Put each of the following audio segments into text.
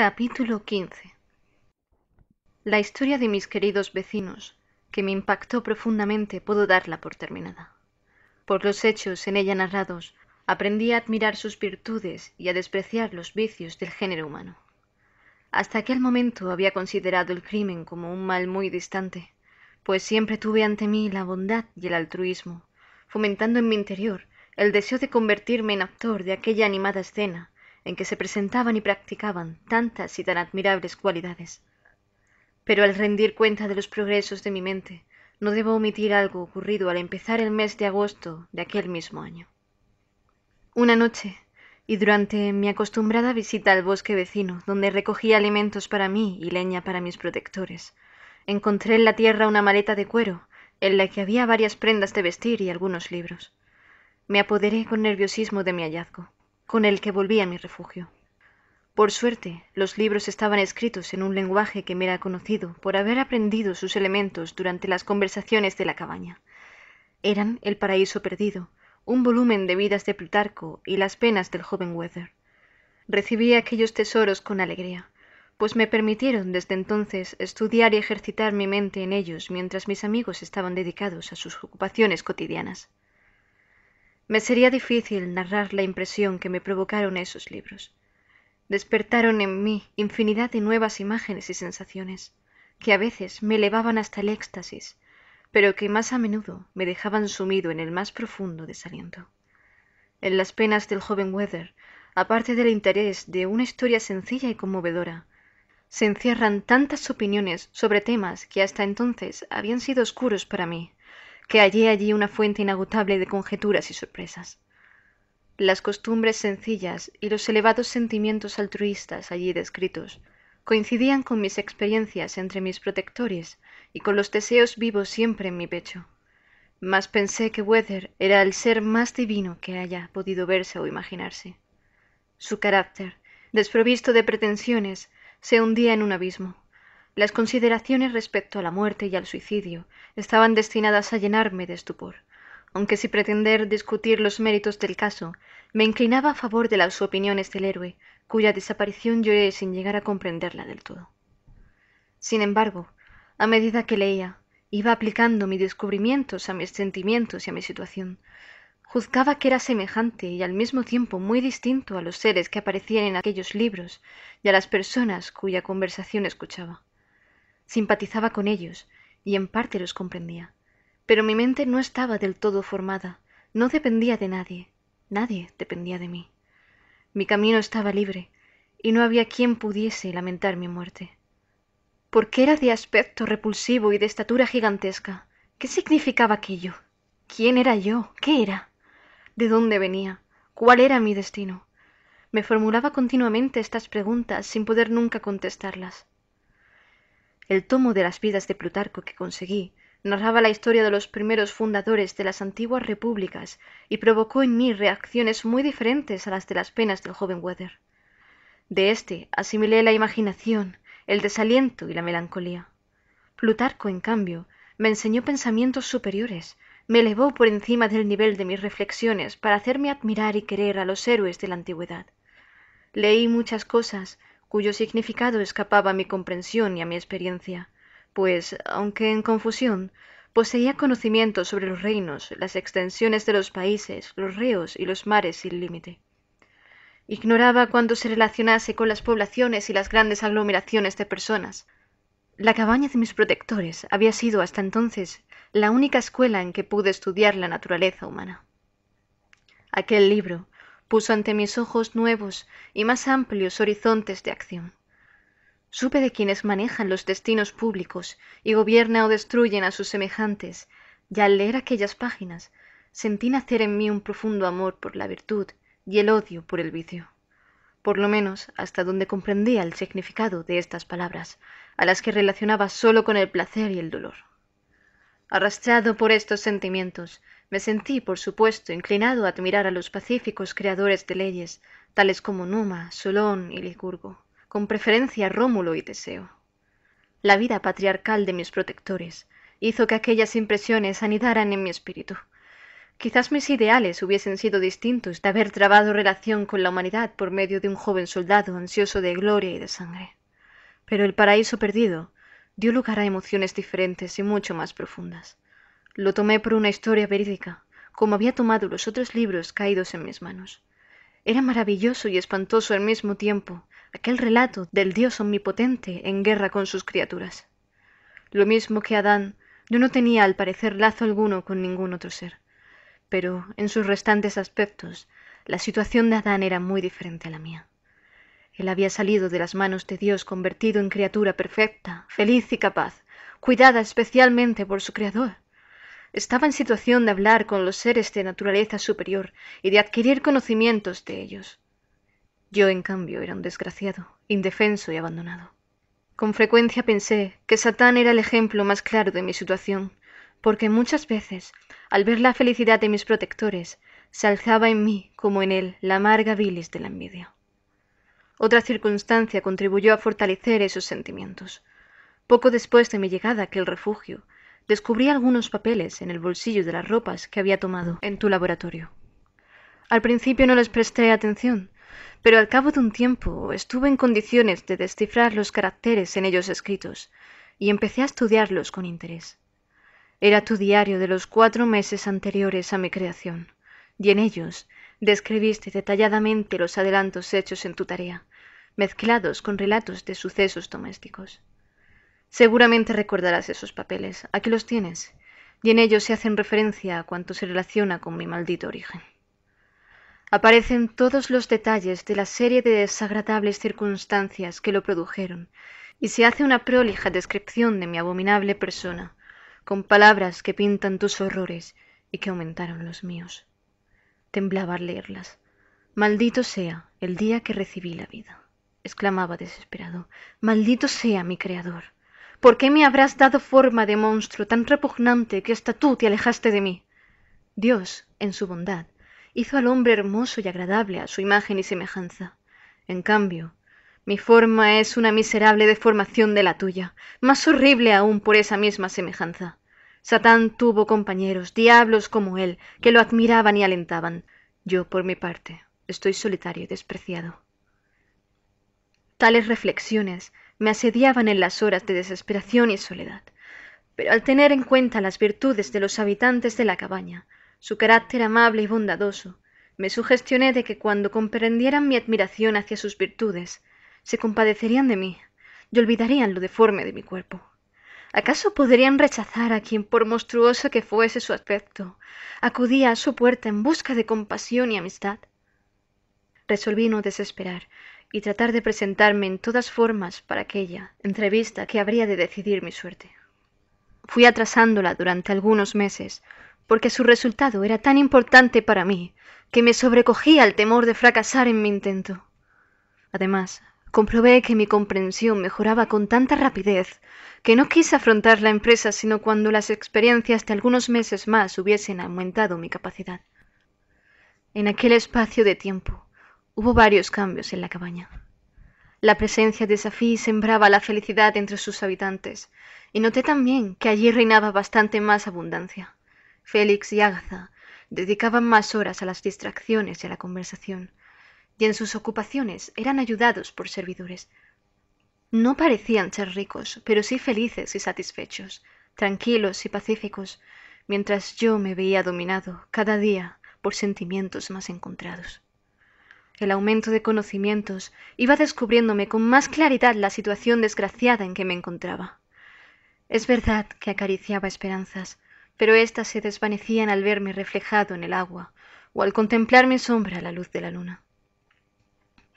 Capítulo 15 La historia de mis queridos vecinos, que me impactó profundamente, puedo darla por terminada. Por los hechos en ella narrados, aprendí a admirar sus virtudes y a despreciar los vicios del género humano. Hasta aquel momento había considerado el crimen como un mal muy distante, pues siempre tuve ante mí la bondad y el altruismo, fomentando en mi interior el deseo de convertirme en actor de aquella animada escena en que se presentaban y practicaban tantas y tan admirables cualidades. Pero al rendir cuenta de los progresos de mi mente, no debo omitir algo ocurrido al empezar el mes de agosto de aquel mismo año. Una noche, y durante mi acostumbrada visita al bosque vecino, donde recogía alimentos para mí y leña para mis protectores, encontré en la tierra una maleta de cuero, en la que había varias prendas de vestir y algunos libros. Me apoderé con nerviosismo de mi hallazgo con el que volví a mi refugio. Por suerte, los libros estaban escritos en un lenguaje que me era conocido por haber aprendido sus elementos durante las conversaciones de la cabaña. Eran El paraíso perdido, un volumen de vidas de Plutarco y las penas del joven Weather. Recibí aquellos tesoros con alegría, pues me permitieron desde entonces estudiar y ejercitar mi mente en ellos mientras mis amigos estaban dedicados a sus ocupaciones cotidianas. Me sería difícil narrar la impresión que me provocaron esos libros. Despertaron en mí infinidad de nuevas imágenes y sensaciones, que a veces me elevaban hasta el éxtasis, pero que más a menudo me dejaban sumido en el más profundo desaliento. En las penas del joven Weather, aparte del interés de una historia sencilla y conmovedora, se encierran tantas opiniones sobre temas que hasta entonces habían sido oscuros para mí que hallé allí una fuente inagotable de conjeturas y sorpresas. Las costumbres sencillas y los elevados sentimientos altruistas allí descritos coincidían con mis experiencias entre mis protectores y con los deseos vivos siempre en mi pecho. Mas pensé que Weather era el ser más divino que haya podido verse o imaginarse. Su carácter, desprovisto de pretensiones, se hundía en un abismo. Las consideraciones respecto a la muerte y al suicidio estaban destinadas a llenarme de estupor, aunque si pretender discutir los méritos del caso, me inclinaba a favor de las opiniones del héroe, cuya desaparición lloré sin llegar a comprenderla del todo. Sin embargo, a medida que leía, iba aplicando mis descubrimientos a mis sentimientos y a mi situación. Juzgaba que era semejante y al mismo tiempo muy distinto a los seres que aparecían en aquellos libros y a las personas cuya conversación escuchaba. Simpatizaba con ellos, y en parte los comprendía. Pero mi mente no estaba del todo formada, no dependía de nadie, nadie dependía de mí. Mi camino estaba libre, y no había quien pudiese lamentar mi muerte. ¿Por qué era de aspecto repulsivo y de estatura gigantesca? ¿Qué significaba aquello? ¿Quién era yo? ¿Qué era? ¿De dónde venía? ¿Cuál era mi destino? Me formulaba continuamente estas preguntas sin poder nunca contestarlas. El tomo de las vidas de Plutarco que conseguí narraba la historia de los primeros fundadores de las antiguas repúblicas y provocó en mí reacciones muy diferentes a las de las penas del joven Weather. De éste asimilé la imaginación, el desaliento y la melancolía. Plutarco, en cambio, me enseñó pensamientos superiores, me elevó por encima del nivel de mis reflexiones para hacerme admirar y querer a los héroes de la antigüedad. Leí muchas cosas cuyo significado escapaba a mi comprensión y a mi experiencia, pues, aunque en confusión, poseía conocimiento sobre los reinos, las extensiones de los países, los ríos y los mares sin límite. Ignoraba cuándo se relacionase con las poblaciones y las grandes aglomeraciones de personas. La cabaña de mis protectores había sido hasta entonces la única escuela en que pude estudiar la naturaleza humana. Aquel libro puso ante mis ojos nuevos y más amplios horizontes de acción. Supe de quienes manejan los destinos públicos y gobiernan o destruyen a sus semejantes, y al leer aquellas páginas sentí nacer en mí un profundo amor por la virtud y el odio por el vicio por lo menos hasta donde comprendía el significado de estas palabras, a las que relacionaba solo con el placer y el dolor. Arrastrado por estos sentimientos, me sentí, por supuesto, inclinado a admirar a los pacíficos creadores de leyes, tales como Numa, Solón y Ligurgo, con preferencia a Rómulo y Teseo. La vida patriarcal de mis protectores hizo que aquellas impresiones anidaran en mi espíritu. Quizás mis ideales hubiesen sido distintos de haber trabado relación con la humanidad por medio de un joven soldado ansioso de gloria y de sangre. Pero el paraíso perdido dio lugar a emociones diferentes y mucho más profundas. Lo tomé por una historia verídica, como había tomado los otros libros caídos en mis manos. Era maravilloso y espantoso al mismo tiempo aquel relato del Dios omnipotente en guerra con sus criaturas. Lo mismo que Adán, yo no tenía al parecer lazo alguno con ningún otro ser, pero en sus restantes aspectos la situación de Adán era muy diferente a la mía. Él había salido de las manos de Dios convertido en criatura perfecta, feliz y capaz, cuidada especialmente por su Creador estaba en situación de hablar con los seres de naturaleza superior y de adquirir conocimientos de ellos. Yo, en cambio, era un desgraciado, indefenso y abandonado. Con frecuencia pensé que Satán era el ejemplo más claro de mi situación, porque muchas veces, al ver la felicidad de mis protectores, se alzaba en mí, como en él, la amarga bilis de la envidia. Otra circunstancia contribuyó a fortalecer esos sentimientos. Poco después de mi llegada a aquel refugio, descubrí algunos papeles en el bolsillo de las ropas que había tomado en tu laboratorio. Al principio no les presté atención, pero al cabo de un tiempo estuve en condiciones de descifrar los caracteres en ellos escritos y empecé a estudiarlos con interés. Era tu diario de los cuatro meses anteriores a mi creación, y en ellos describiste detalladamente los adelantos hechos en tu tarea, mezclados con relatos de sucesos domésticos. Seguramente recordarás esos papeles. Aquí los tienes. Y en ellos se hacen referencia a cuanto se relaciona con mi maldito origen. Aparecen todos los detalles de la serie de desagradables circunstancias que lo produjeron, y se hace una prolija descripción de mi abominable persona, con palabras que pintan tus horrores y que aumentaron los míos. Temblaba al leerlas. Maldito sea el día que recibí la vida, exclamaba desesperado. Maldito sea mi creador. ¿Por qué me habrás dado forma de monstruo tan repugnante que hasta tú te alejaste de mí? Dios, en su bondad, hizo al hombre hermoso y agradable a su imagen y semejanza. En cambio, mi forma es una miserable deformación de la tuya, más horrible aún por esa misma semejanza. Satán tuvo compañeros, diablos como él, que lo admiraban y alentaban. Yo, por mi parte, estoy solitario y despreciado. Tales reflexiones me asediaban en las horas de desesperación y soledad, pero al tener en cuenta las virtudes de los habitantes de la cabaña, su carácter amable y bondadoso, me sugestioné de que cuando comprendieran mi admiración hacia sus virtudes, se compadecerían de mí y olvidarían lo deforme de mi cuerpo. ¿Acaso podrían rechazar a quien, por monstruoso que fuese su aspecto, acudía a su puerta en busca de compasión y amistad? Resolví no desesperar y tratar de presentarme en todas formas para aquella entrevista que habría de decidir mi suerte. Fui atrasándola durante algunos meses, porque su resultado era tan importante para mí que me sobrecogía el temor de fracasar en mi intento. Además, comprobé que mi comprensión mejoraba con tanta rapidez que no quise afrontar la empresa sino cuando las experiencias de algunos meses más hubiesen aumentado mi capacidad. En aquel espacio de tiempo, Hubo varios cambios en la cabaña. La presencia de Safi sembraba la felicidad entre sus habitantes, y noté también que allí reinaba bastante más abundancia. Félix y Ágaza dedicaban más horas a las distracciones y a la conversación, y en sus ocupaciones eran ayudados por servidores. No parecían ser ricos, pero sí felices y satisfechos, tranquilos y pacíficos, mientras yo me veía dominado cada día por sentimientos más encontrados. El aumento de conocimientos iba descubriéndome con más claridad la situación desgraciada en que me encontraba. Es verdad que acariciaba esperanzas, pero éstas se desvanecían al verme reflejado en el agua o al contemplar mi sombra a la luz de la luna.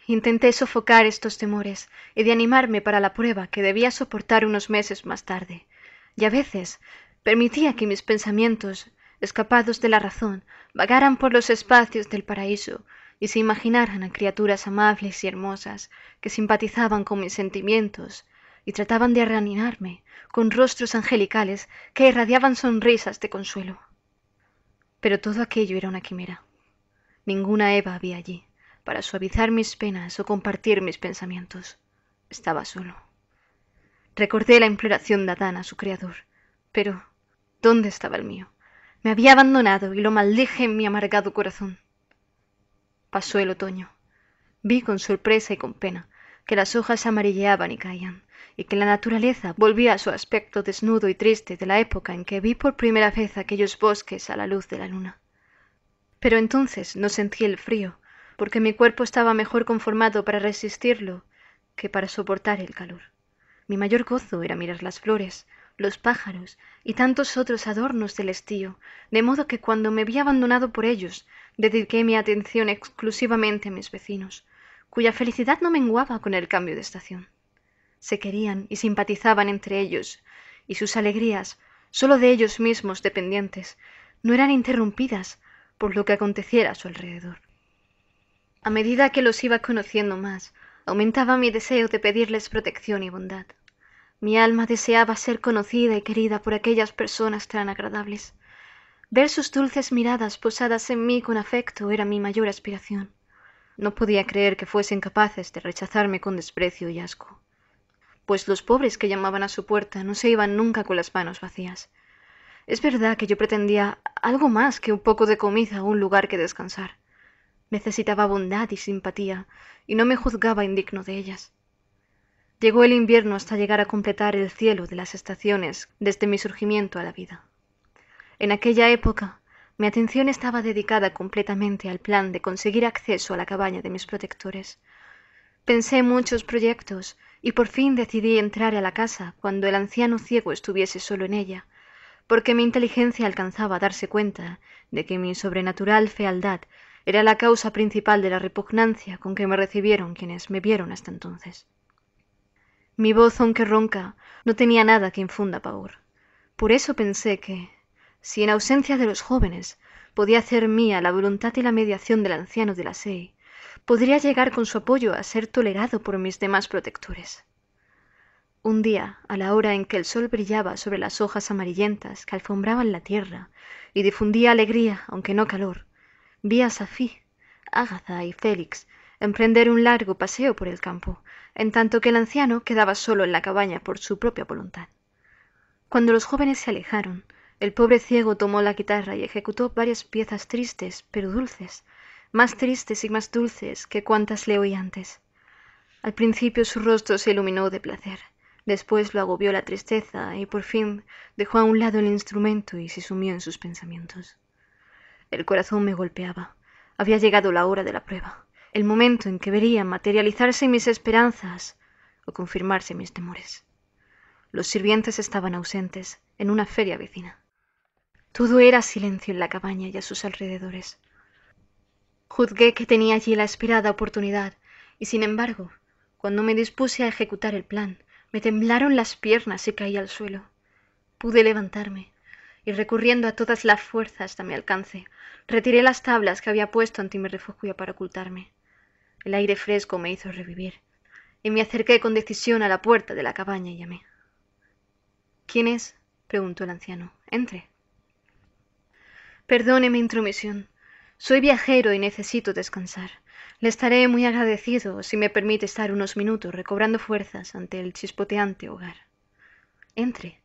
Intenté sofocar estos temores y de animarme para la prueba que debía soportar unos meses más tarde, y a veces permitía que mis pensamientos, escapados de la razón, vagaran por los espacios del paraíso y se imaginaran a criaturas amables y hermosas que simpatizaban con mis sentimientos y trataban de reanimarme con rostros angelicales que irradiaban sonrisas de consuelo. Pero todo aquello era una quimera. Ninguna Eva había allí para suavizar mis penas o compartir mis pensamientos. Estaba solo. Recordé la imploración de Adán a su creador, pero ¿dónde estaba el mío? Me había abandonado y lo maldije en mi amargado corazón. Pasó el otoño. Vi con sorpresa y con pena que las hojas amarilleaban y caían, y que la naturaleza volvía a su aspecto desnudo y triste de la época en que vi por primera vez aquellos bosques a la luz de la luna. Pero entonces no sentí el frío, porque mi cuerpo estaba mejor conformado para resistirlo que para soportar el calor. Mi mayor gozo era mirar las flores, los pájaros y tantos otros adornos del estío, de modo que cuando me vi abandonado por ellos dediqué mi atención exclusivamente a mis vecinos, cuya felicidad no menguaba con el cambio de estación. Se querían y simpatizaban entre ellos, y sus alegrías, sólo de ellos mismos dependientes, no eran interrumpidas por lo que aconteciera a su alrededor. A medida que los iba conociendo más, aumentaba mi deseo de pedirles protección y bondad. Mi alma deseaba ser conocida y querida por aquellas personas tan agradables. Ver sus dulces miradas posadas en mí con afecto era mi mayor aspiración. No podía creer que fuesen capaces de rechazarme con desprecio y asco. Pues los pobres que llamaban a su puerta no se iban nunca con las manos vacías. Es verdad que yo pretendía algo más que un poco de comida o un lugar que descansar. Necesitaba bondad y simpatía, y no me juzgaba indigno de ellas. Llegó el invierno hasta llegar a completar el cielo de las estaciones desde mi surgimiento a la vida. En aquella época, mi atención estaba dedicada completamente al plan de conseguir acceso a la cabaña de mis protectores. Pensé muchos proyectos y por fin decidí entrar a la casa cuando el anciano ciego estuviese solo en ella, porque mi inteligencia alcanzaba a darse cuenta de que mi sobrenatural fealdad era la causa principal de la repugnancia con que me recibieron quienes me vieron hasta entonces. Mi voz, aunque ronca, no tenía nada que infunda pavor. Por eso pensé que, si en ausencia de los jóvenes podía hacer mía la voluntad y la mediación del anciano de la SEI, podría llegar con su apoyo a ser tolerado por mis demás protectores. Un día, a la hora en que el sol brillaba sobre las hojas amarillentas que alfombraban la tierra y difundía alegría, aunque no calor, vi a Safí, Ágatha y Félix emprender un largo paseo por el campo, en tanto que el anciano quedaba solo en la cabaña por su propia voluntad. Cuando los jóvenes se alejaron, el pobre ciego tomó la guitarra y ejecutó varias piezas tristes, pero dulces, más tristes y más dulces que cuantas le oí antes. Al principio su rostro se iluminó de placer, después lo agobió la tristeza y por fin dejó a un lado el instrumento y se sumió en sus pensamientos. El corazón me golpeaba. Había llegado la hora de la prueba, el momento en que vería materializarse mis esperanzas o confirmarse mis temores. Los sirvientes estaban ausentes en una feria vecina. Todo era silencio en la cabaña y a sus alrededores. Juzgué que tenía allí la esperada oportunidad, y sin embargo, cuando me dispuse a ejecutar el plan, me temblaron las piernas y caí al suelo. Pude levantarme, y recurriendo a todas las fuerzas hasta mi alcance, retiré las tablas que había puesto ante mi refugio para ocultarme. El aire fresco me hizo revivir, y me acerqué con decisión a la puerta de la cabaña y llamé. ¿Quién es? preguntó el anciano. Entre. Perdone mi intromisión. Soy viajero y necesito descansar. Le estaré muy agradecido si me permite estar unos minutos recobrando fuerzas ante el chispoteante hogar. Entre.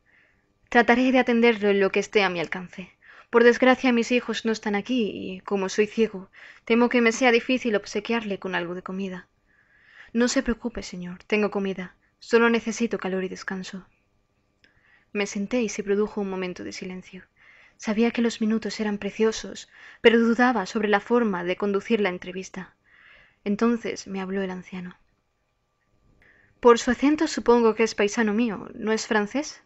Trataré de atenderlo en lo que esté a mi alcance. Por desgracia mis hijos no están aquí y, como soy ciego, temo que me sea difícil obsequiarle con algo de comida. No se preocupe, señor, tengo comida. Solo necesito calor y descanso. Me senté y se produjo un momento de silencio. Sabía que los minutos eran preciosos, pero dudaba sobre la forma de conducir la entrevista. Entonces me habló el anciano. Por su acento supongo que es paisano mío, ¿no es francés?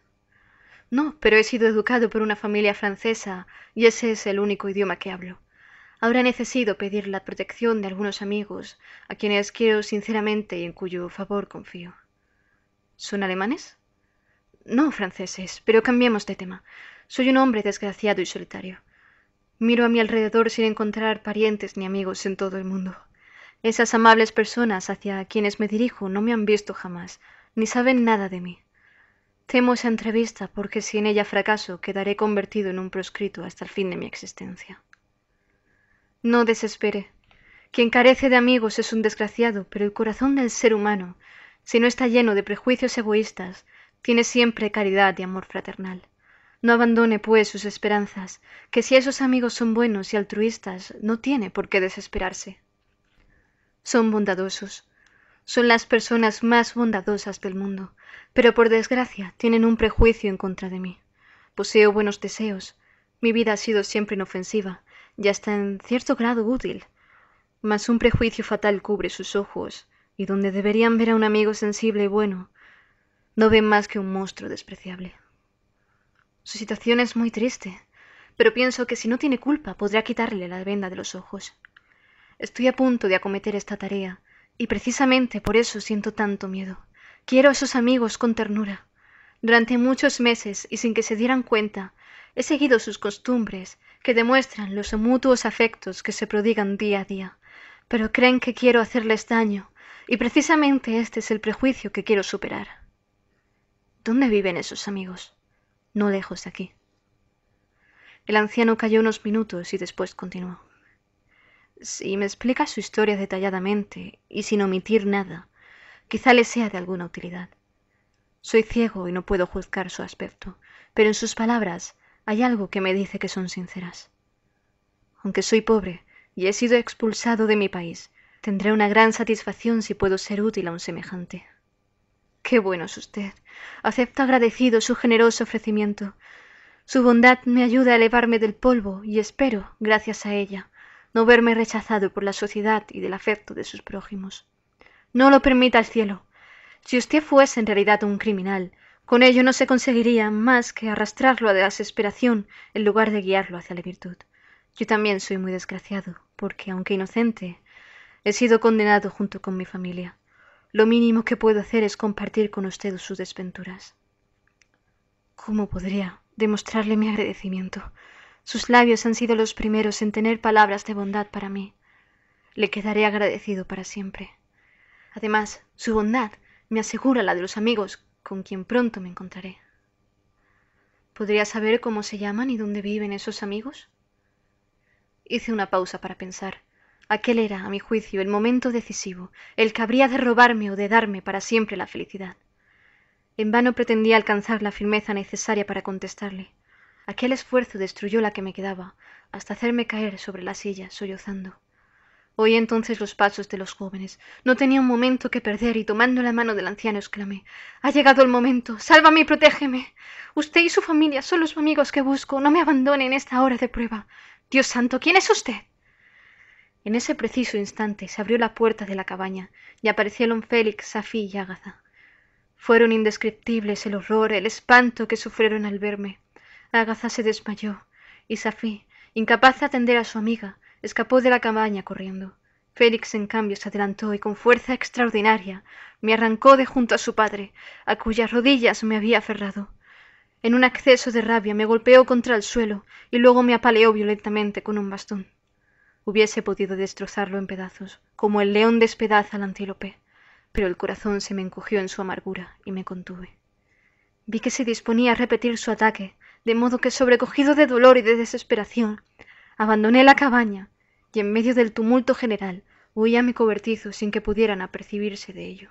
No, pero he sido educado por una familia francesa y ese es el único idioma que hablo. Ahora necesito pedir la protección de algunos amigos, a quienes quiero sinceramente y en cuyo favor confío. ¿Son alemanes? No, franceses, pero cambiemos de tema. Soy un hombre desgraciado y solitario. Miro a mi alrededor sin encontrar parientes ni amigos en todo el mundo. Esas amables personas hacia quienes me dirijo no me han visto jamás, ni saben nada de mí. Temo esa entrevista porque si en ella fracaso quedaré convertido en un proscrito hasta el fin de mi existencia. No desespere. Quien carece de amigos es un desgraciado, pero el corazón del ser humano, si no está lleno de prejuicios egoístas, tiene siempre caridad y amor fraternal. No abandone, pues, sus esperanzas, que si esos amigos son buenos y altruistas, no tiene por qué desesperarse. Son bondadosos. Son las personas más bondadosas del mundo, pero por desgracia tienen un prejuicio en contra de mí. Poseo buenos deseos. Mi vida ha sido siempre inofensiva, y hasta en cierto grado útil. Mas un prejuicio fatal cubre sus ojos, y donde deberían ver a un amigo sensible y bueno, no ven más que un monstruo despreciable. Su situación es muy triste, pero pienso que si no tiene culpa podrá quitarle la venda de los ojos. Estoy a punto de acometer esta tarea, y precisamente por eso siento tanto miedo. Quiero a esos amigos con ternura. Durante muchos meses y sin que se dieran cuenta, he seguido sus costumbres, que demuestran los mutuos afectos que se prodigan día a día. Pero creen que quiero hacerles daño, y precisamente este es el prejuicio que quiero superar. ¿Dónde viven esos amigos? no lejos de aquí. El anciano calló unos minutos y después continuó. Si me explica su historia detalladamente y sin omitir nada, quizá le sea de alguna utilidad. Soy ciego y no puedo juzgar su aspecto, pero en sus palabras hay algo que me dice que son sinceras. Aunque soy pobre y he sido expulsado de mi país, tendré una gran satisfacción si puedo ser útil a un semejante. Qué bueno es usted. Acepto agradecido su generoso ofrecimiento. Su bondad me ayuda a elevarme del polvo y espero, gracias a ella, no verme rechazado por la sociedad y del afecto de sus prójimos. No lo permita el cielo. Si usted fuese en realidad un criminal, con ello no se conseguiría más que arrastrarlo a la desesperación en lugar de guiarlo hacia la virtud. Yo también soy muy desgraciado, porque, aunque inocente, he sido condenado junto con mi familia. Lo mínimo que puedo hacer es compartir con usted sus desventuras. ¿Cómo podría demostrarle mi agradecimiento? Sus labios han sido los primeros en tener palabras de bondad para mí. Le quedaré agradecido para siempre. Además, su bondad me asegura la de los amigos con quien pronto me encontraré. ¿Podría saber cómo se llaman y dónde viven esos amigos? Hice una pausa para pensar. Aquel era, a mi juicio, el momento decisivo, el que habría de robarme o de darme para siempre la felicidad. En vano pretendía alcanzar la firmeza necesaria para contestarle. Aquel esfuerzo destruyó la que me quedaba, hasta hacerme caer sobre la silla, sollozando. Oí entonces los pasos de los jóvenes. No tenía un momento que perder y tomando la mano del anciano exclamé Ha llegado el momento. Sálvame y protégeme. Usted y su familia son los amigos que busco. No me abandonen en esta hora de prueba. Dios santo, ¿quién es usted? En ese preciso instante se abrió la puerta de la cabaña y aparecieron Félix, Safí y Ágaza. Fueron indescriptibles el horror, el espanto que sufrieron al verme. Ágaza se desmayó y Safí, incapaz de atender a su amiga, escapó de la cabaña corriendo. Félix, en cambio, se adelantó y con fuerza extraordinaria me arrancó de junto a su padre, a cuyas rodillas me había aferrado. En un acceso de rabia me golpeó contra el suelo y luego me apaleó violentamente con un bastón. Hubiese podido destrozarlo en pedazos, como el león despedaza al antílope, pero el corazón se me encogió en su amargura y me contuve. Vi que se disponía a repetir su ataque, de modo que, sobrecogido de dolor y de desesperación, abandoné la cabaña y en medio del tumulto general huí a mi cobertizo sin que pudieran apercibirse de ello.